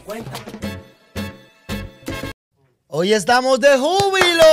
cuenta. Hoy estamos de júbilo.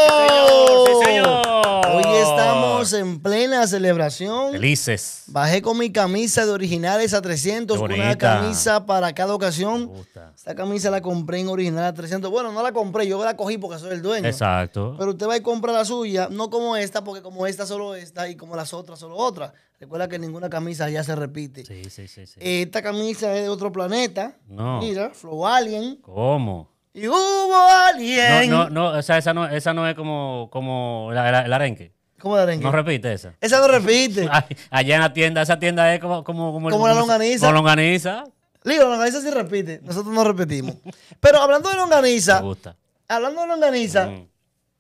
Hoy estamos en plena celebración. Felices. Bajé con mi camisa de originales a 300, una camisa para cada ocasión. Esta camisa la compré en original a 300. Bueno, no la compré, yo la cogí porque soy el dueño. Exacto. Pero usted va y compra la suya, no como esta, porque como esta solo esta y como las otras solo otras Recuerda que ninguna camisa ya se repite. Sí, sí, sí. sí. Esta camisa es de otro planeta. No. Mira, Flow Alien. ¿Cómo? Y hubo alguien. No, no, no, o sea, esa no, es como, como el arenque. ¿Cómo arenque? No repite esa. Esa no repite. allá en la tienda, esa tienda es como, como, como, como la longaniza. Como longaniza. Ligo, la longaniza sí repite. Nosotros no repetimos. Pero hablando de longaniza. Me gusta. Hablando de longaniza. Mm.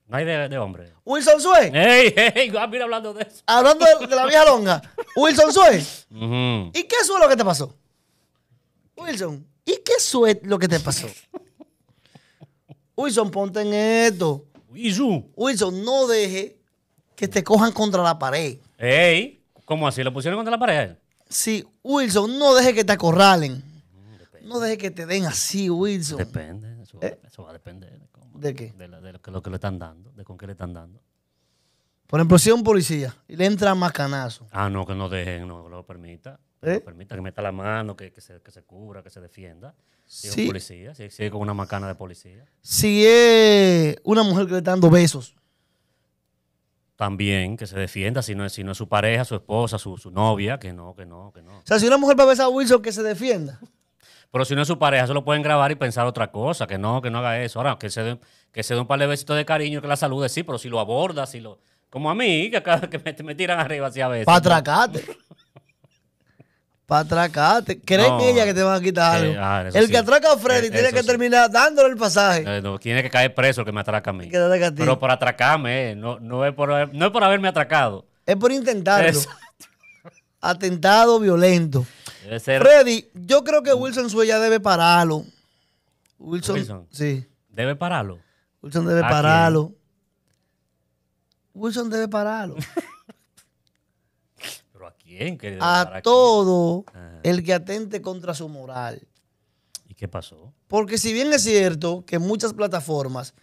No hay de, hombre. Wilson Suez. ¡Ey, ey! Ah, mira hablando de eso. Hablando de, la vieja longa. Wilson Suez. ¿Y qué suelo que te pasó? Wilson, ¿y qué suelo lo que te pasó? Wilson, ponte en esto. Wilson. Wilson, no deje que te cojan contra la pared. ¡Ey! ¿Cómo así? ¿Lo pusieron contra la pared? Sí, Wilson, no deje que te acorralen. No deje que te den así, Wilson. Depende, eso, va eh. a depender. De, qué? De, lo, que, le están dando, de con qué le están dando. Por ejemplo, si es un policía y le entra macanazo. Ah, no, que no dejen, no lo permita. ¿Eh? permita que meta la mano, que, se, cubra, que se defienda. Si es un policía, si, con una macana de policía. Si es una mujer que le está dando besos también que se defienda, si no es, su pareja, su esposa, su, novia, que no, que no, que no. O sea, si una mujer va a besar a Wilson, que se defienda. Pero si no es su pareja, se lo pueden grabar y pensar otra cosa, que no, que no haga eso. Ahora, que se dé, que se dé un par de besitos de cariño, que la salude, sí, pero si lo aborda, si lo... Como a mí, que, me, tiran arriba así a veces. Para atracarte. Para atracarte. ¿Creen en ella que te van a quitar eh, algo? Ah, el que atraca a Freddy eh, tiene que terminar dándole el pasaje. Eh, no, tiene que caer preso el que me atraca a mí. Pero por atracarme, no, no, es por, haberme atracado. Es por intentarlo. Atentado violento. Freddy, yo creo que Wilson Suella debe pararlo. Wilson, Wilson. Sí. ¿Debe pararlo? Wilson debe pararlo. Wilson debe pararlo. A todo el que atente contra su moral. ¿Y qué pasó? Porque si bien es cierto que muchas plataformas,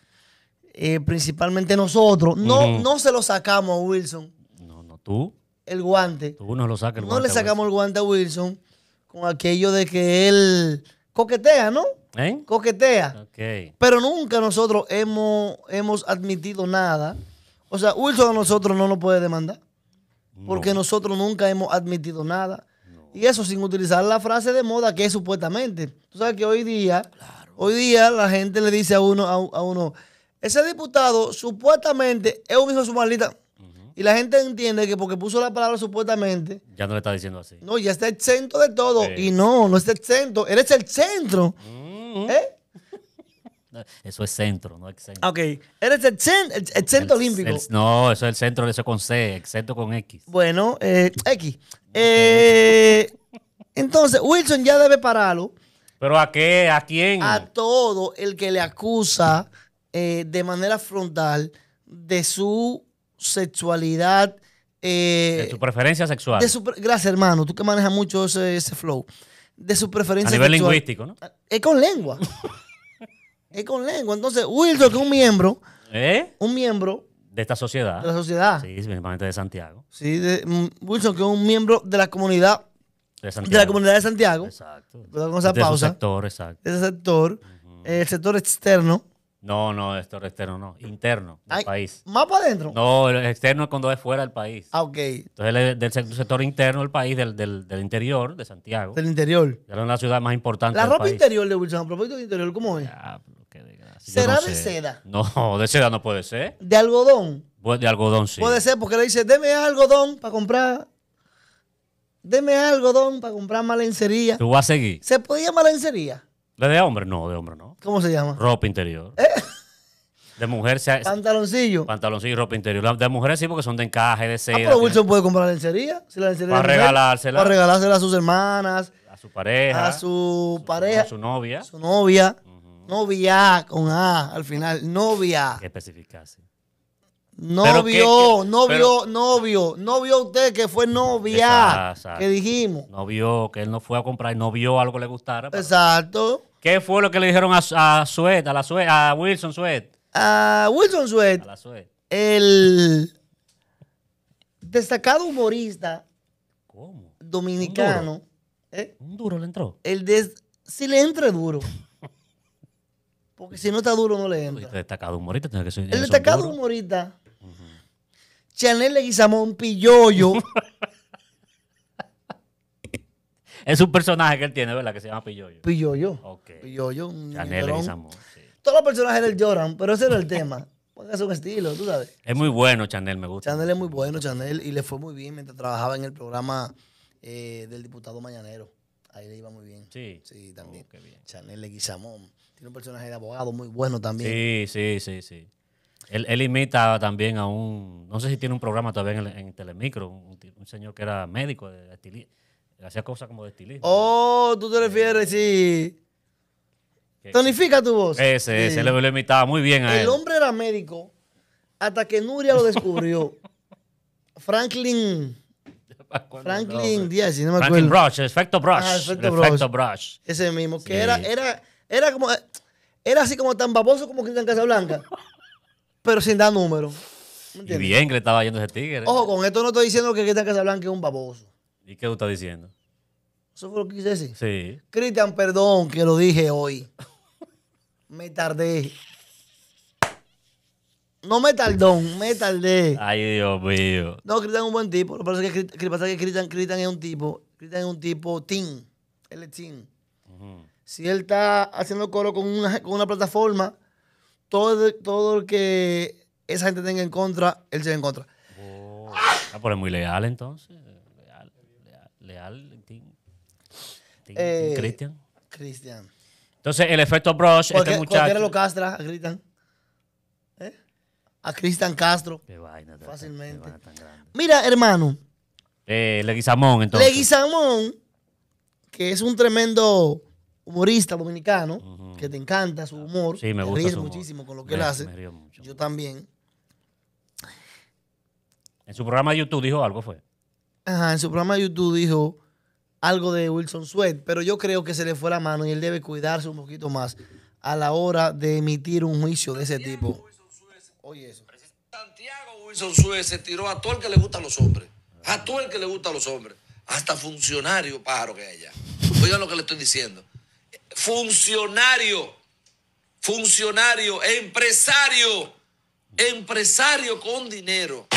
eh, principalmente nosotros, no, no se lo sacamos a Wilson. No, no, tú. El guante. Tú no lo sacas no No le sacamos el guante a Wilson con aquello de que él coquetea, ¿no? ¿Eh? Coquetea. Pero nunca nosotros hemos, hemos admitido nada. O sea, Wilson a nosotros no nos puede demandar porque nosotros nunca hemos admitido nada. Y eso sin utilizar la frase de moda que es supuestamente. Tú sabes que hoy día, hoy día la gente le dice a uno, a, uno, ese diputado supuestamente es un hijo de su maldita. Y la gente entiende que porque puso la palabra supuestamente. Ya no le está diciendo así. No, ya está exento de todo. Y no, no está exento. eres es el centro. ¿Eh? Eso es centro, no ex-centro. Ok. Eres el, centro olímpico. no, eso es el centro, eso con C, ex-centro con X. Bueno, eh, X. Eh, entonces, Wilson ya debe pararlo. ¿Pero a qué? ¿A quién? A todo el que le acusa eh, de manera frontal de su sexualidad. de su preferencia sexual. De su, gracias, hermano. Tú que manejas mucho ese, flow. De su preferencia sexual. A nivel lingüístico, ¿no? Es con lengua. Es con lengua. Entonces, Wilson, que es un miembro, ¿Eh? un miembro de esta sociedad. De la sociedad. Sí, principalmente de Santiago. Sí, mm, Wilson, que es un miembro de la comunidad de, la comunidad de Santiago. Exacto. Con esa de este pausa. sector, exacto. ese sector. El sector externo. No, no, el sector externo no. Interno del país. ¿Más para adentro? No, el externo es cuando es fuera del país. Ah, ok. Entonces, el, del sector interno del país, del, interior, de Santiago. Del interior. era una ciudad más importante. La ropa interior de Wilson, a propósito interior, ¿cómo es? ¿Será de seda? No, de seda no puede ser. ¿De algodón? Pues, de algodón, sí. Puede ser porque le dice, deme algodón para comprar. Deme algodón para comprar malencería ¿Tú vas a seguir? ¿Se puede llamar lencería? ¿De, hombre? No, de hombre no. ¿Cómo se llama? Ropa interior. ¿Eh? De mujer se Pantaloncillo. Pantaloncillo y ropa interior. De mujeres sí, porque son de encaje, de seda. Ah, puede comprar lencería. para regalársela. Para regalársela a sus hermanas. A su pareja. su, a su pareja. A su novia. Su novia. Novia con A al final. Novia. Que especificase. Novio, vio, novio, novio. No vio usted que fue novia. Que dijimos. No vio, que él no fue a comprar, no vio algo le gustara. exacto. ¿Qué fue lo que le dijeron a, a a, a Wilson Suet? A Wilson Suet. El destacado humorista. ¿Cómo? Dominicano. ¿eh? ¿Un duro, le entró? El des... Sí, le entra duro. Porque si no está duro, no le entra. destacado humorista. Tiene que ser, el destacado humorista. Chanel Leguizamón Pilloyo. es un personaje que él tiene, ¿verdad? Que se llama Pilloyo. Pilloyo. Ok. Pilloyo. Chanel Leguizamón. Todos los personajes del lloran, pero ese era el tema. Porque es un estilo, tú sabes. Es muy bueno, Chanel, me gusta. Chanel es muy bueno, Chanel. Y le fue muy bien mientras trabajaba en el programa eh, del diputado Mañanero. Ahí le iba muy bien. Sí. Sí, también. Oh, Chanel Leguizamón. Tiene un personaje de abogado muy bueno también. Sí, sí, sí, sí. Él, él, imita también a un, no sé si tiene un programa todavía en, Telemicro, un, señor que era médico, de, hacía cosas como de estilismo. Oh, tú te refieres, sí. Tonifica tu voz. Ese, ese, sí. lo imitaba muy bien a él. El hombre era médico hasta que Nuria lo descubrió. Franklin... Franklin Díaz, no me acuerdo. Franklin Brush, ah, efecto Brush. Brush. Ese mismo, que era, era era como. Era así como tan baboso como Cristian Casablanca. pero sin dar número. Y bien que le estaba yendo ese tigre. Ojo, con esto no estoy diciendo que Cristian Casablanca es un baboso. ¿Y qué tú estás diciendo? Eso fue lo que hice decir. Sí. Cristian, perdón que lo dije hoy. Me tardé. No me tardó me tardé. Ay, Dios mío. No, Cristian es un buen tipo. Lo que pasa es que Cristian Cristian es un tipo. Cristian es un tipo tin Él es team si él está haciendo coro con una, con una plataforma, todo, todo lo que esa gente tenga en contra, él se en contra. Oh. Ah, pero muy leal entonces. Leal, leal, leal eh, Entonces, el efecto Brush, este muchacho. lo castra, gritan. ¿Eh? A Cristian Castro. Qué vaina, fácilmente. Mira, hermano. Eh, Leguizamón, entonces. Leguizamón, que es un tremendo humorista dominicano, que te encanta su humor. Sí, me gusta. Ríes muchísimo con lo que él hace. Yo también. En su programa de YouTube dijo algo, fue. Ajá, en su programa de YouTube dijo algo de Wilson Sweat, pero yo creo que se le fue la mano y él debe cuidarse un poquito más a la hora de emitir un juicio de ese tipo. Oye eso. Santiago Wilson Suez se tiró a todo el que le gusta a los hombres. A todo el que le gusta a los hombres. Hasta funcionario pájaro que hay allá. Oigan lo que le estoy diciendo funcionario, funcionario, empresario, empresario con dinero.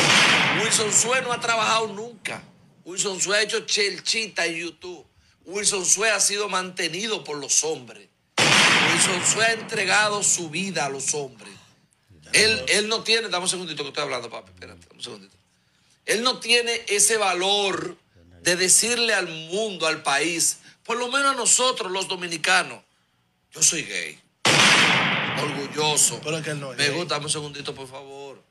Wilson Sue no ha trabajado nunca. Wilson Sue ha hecho chelchita en YouTube. Wilson Sue ha sido mantenido por los hombres. Wilson Sue ha entregado su vida a los hombres. Él, él no tiene, dame un segundito que estoy hablando, papi, espérate, dame un segundito. Él no tiene ese valor de decirle al mundo, al país, por lo menos nosotros los dominicanos. Yo soy gay. Orgulloso. Pero es que no Me gusta, un segundito, por favor.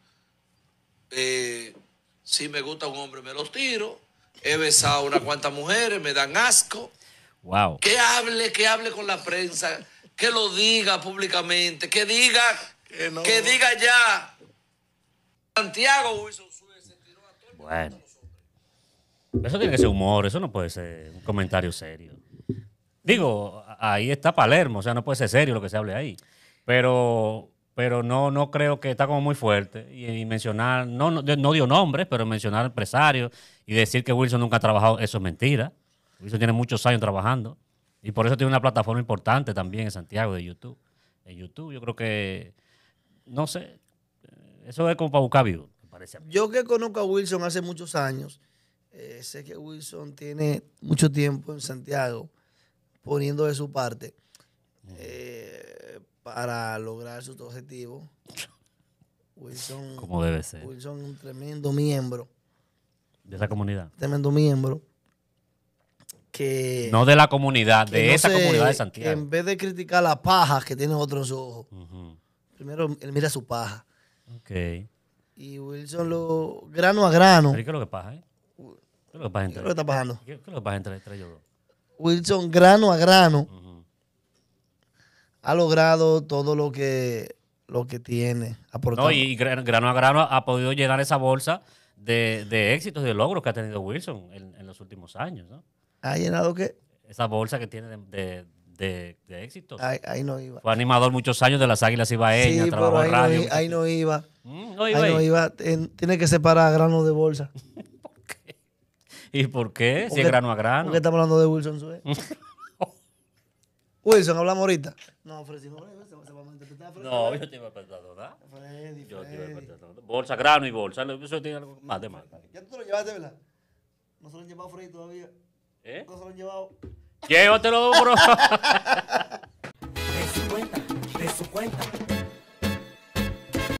Eh, si me gusta un hombre, me lo tiro. He besado a unas cuantas mujeres, me dan asco. Wow. Que hable, que hable con la prensa, que lo diga públicamente, que diga, que, diga ya. Santiago Wilson se tiró a todo el Bueno. Eso tiene que ser humor, eso no puede ser un comentario serio. Digo, ahí está Palermo, o sea, no puede ser serio lo que se hable ahí. Pero, pero no, no creo que está como muy fuerte. Y, mencionar, no, no, dio nombres, pero mencionar empresarios y decir que Wilson nunca ha trabajado, eso es mentira. Wilson tiene muchos años trabajando. Y por eso tiene una plataforma importante también en Santiago de YouTube. En YouTube, yo creo que, no sé, eso es como para buscar vivo. Yo que conozco a Wilson hace muchos años, eh, sé que Wilson tiene mucho tiempo en Santiago poniendo de su parte mm. eh, para lograr sus objetivos. Wilson, Wilson es un tremendo miembro. De esa comunidad. Tremendo miembro. Que, no de la comunidad, de esa comunidad de Santiago. en vez de criticar las paja que tiene otros ojos primero él mira su paja. Y Wilson lo grano a grano. Eh? ¿Qué es lo que pasa, ¿Qué es lo que ¿Qué lo está entre ellos dos? Wilson grano a grano ha logrado todo lo que, lo que tiene. No, y, grano a grano ha podido llenar esa bolsa de, de éxitos de logros que ha tenido Wilson en, los últimos años. ¿no? ¿Ha llenado qué? Esa bolsa que tiene de, de de, Ahí, no iba. Fue animador muchos años de las Águilas Ibaeñas, sí, trabajó ahí, mm, no iba. ahí, no iba. tiene que separar grano de bolsa. ¿Y por qué? Si es grano a grano. ¿Por qué estamos hablando de Wilson Sue? Wilson, hablamos ahorita. No, Freddy, no, no, yo te iba a ¿verdad? Freddy, Yo te el a Bolsa, grano y bolsa. Eso tiene algo más de mal. Ya tú te lo llevaste, ¿verdad? No se lo han llevado Freddy todavía. ¿Eh? No se lo han llevado. Llévatelo, bro. de su cuenta, de su cuenta.